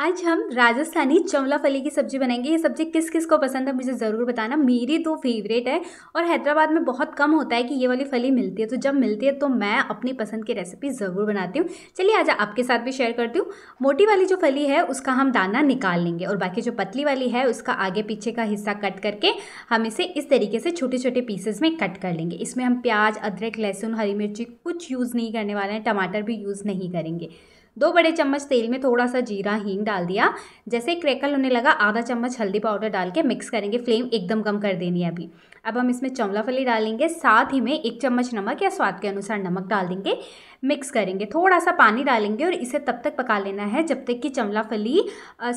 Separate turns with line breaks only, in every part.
आज हम राजस्थानी चमला फली की सब्जी बनाएंगे ये सब्जी किस किस को पसंद है मुझे ज़रूर बताना मेरी तो फेवरेट है और हैदराबाद में बहुत कम होता है कि ये वाली फली मिलती है तो जब मिलती है तो मैं अपनी पसंद की रेसिपी ज़रूर बनाती हूँ चलिए आज आपके साथ भी शेयर करती हूँ मोटी वाली जो फली है उसका हम दाना निकाल लेंगे और बाकी जो पतली वाली है उसका आगे पीछे का हिस्सा कट करके हम इसे इस तरीके से छोटे छोटे पीसेज में कट कर लेंगे इसमें हम प्याज अदरक लहसुन हरी मिर्ची कुछ यूज़ नहीं करने वाले हैं टमाटर भी यूज़ नहीं करेंगे दो बड़े चम्मच तेल में थोड़ा सा जीरा हींग डाल दिया जैसे क्रैकल होने लगा आधा चम्मच हल्दी पाउडर डाल के मिक्स करेंगे फ्लेम एकदम कम कर देनी है अभी अब हम इसमें चमला फली डालेंगे साथ ही में एक चम्मच नमक या स्वाद के अनुसार नमक डाल देंगे मिक्स करेंगे थोड़ा सा पानी डालेंगे और इसे तब तक पका लेना है जब तक कि चमला फली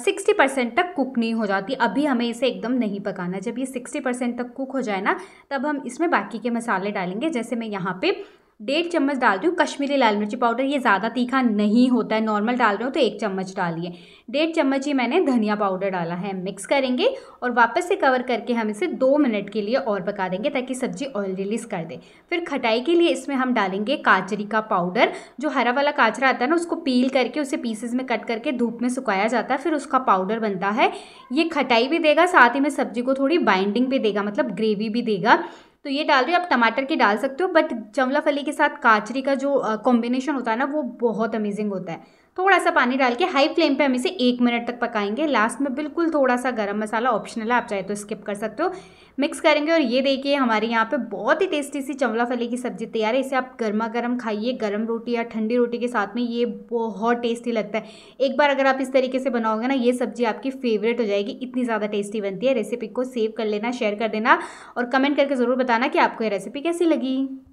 सिक्सटी परसेंट तक कुक नहीं हो जाती अभी हमें इसे एकदम नहीं पकाना जब ये सिक्सटी परसेंट तक कुक हो जाए ना तब हम इसमें बाकी के मसाले डालेंगे जैसे मैं यहाँ पर डेढ़ चम्मच डाल रही हूँ कश्मीरी लाल मिर्ची पाउडर ये ज़्यादा तीखा नहीं होता है नॉर्मल डाल रहे हो तो एक चम्मच डालिए डेढ़ चम्मच ही मैंने धनिया पाउडर डाला है मिक्स करेंगे और वापस से कवर करके हम इसे दो मिनट के लिए और पका देंगे ताकि सब्ज़ी ऑयल रिलीज़ कर दे फिर खटाई के लिए इसमें हम डालेंगे काचरी का पाउडर जो हरा वाला काचरा आता है ना उसको पील करके उसे पीसेज में कट करके धूप में सुखाया जाता है फिर उसका पाउडर बनता है ये खटाई भी देगा साथ ही में सब्ज़ी को थोड़ी बाइंडिंग भी देगा मतलब ग्रेवी भी देगा तो ये डाल रही हो आप टमाटर के डाल सकते हो बट जमला फली के साथ काचरी का जो कॉम्बिनेशन होता है ना वो बहुत अमेजिंग होता है थोड़ा सा पानी डाल के हाई फ्लेम पे हम इसे एक मिनट तक पकाएंगे लास्ट में बिल्कुल थोड़ा सा गरम मसाला ऑप्शनल है आप चाहे तो स्किप कर सकते हो मिक्स करेंगे और ये देखिए हमारे यहाँ पे बहुत ही टेस्टी सी चंवला फली की सब्जी तैयार है इसे आप गर्मा गर्म खाइए गर्म रोटी या ठंडी रोटी के साथ में ये बहुत टेस्टी लगता है एक बार अगर आप इस तरीके से बनाओगे ना ये सब्जी आपकी फेवरेट हो जाएगी इतनी ज़्यादा टेस्टी बनती है रेसिपी को सेव कर लेना शेयर कर देना और कमेंट करके ज़रूर बताना कि आपको ये रेसिपी कैसी लगी